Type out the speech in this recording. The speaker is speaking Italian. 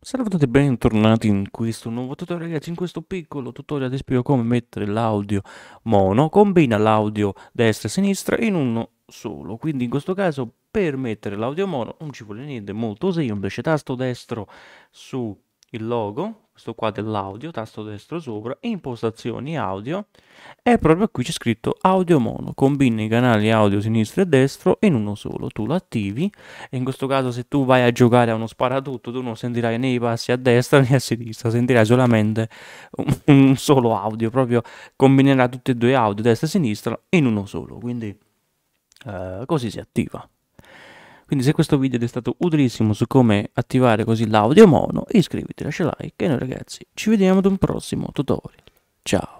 Salve a tutti e bentornati in questo nuovo tutorial ragazzi, in questo piccolo tutorial vi spiego come mettere l'audio mono, combina l'audio destra e sinistra in uno solo, quindi in questo caso per mettere l'audio mono non ci vuole niente, molto semplice, tasto destro su il logo, questo qua dell'audio, tasto destro sopra, impostazioni audio, e proprio qui c'è scritto audio mono, combina i canali audio sinistro e destro in uno solo, tu lo attivi, e in questo caso se tu vai a giocare a uno sparatutto, tu non sentirai né i passi a destra né a sinistra, sentirai solamente un, un solo audio, proprio combinerà tutti e due audio, destra e sinistra, in uno solo, quindi eh, così si attiva. Quindi se questo video ti è stato utilissimo su come attivare così l'audio mono, iscriviti, lascia like e noi ragazzi ci vediamo ad un prossimo tutorial. Ciao!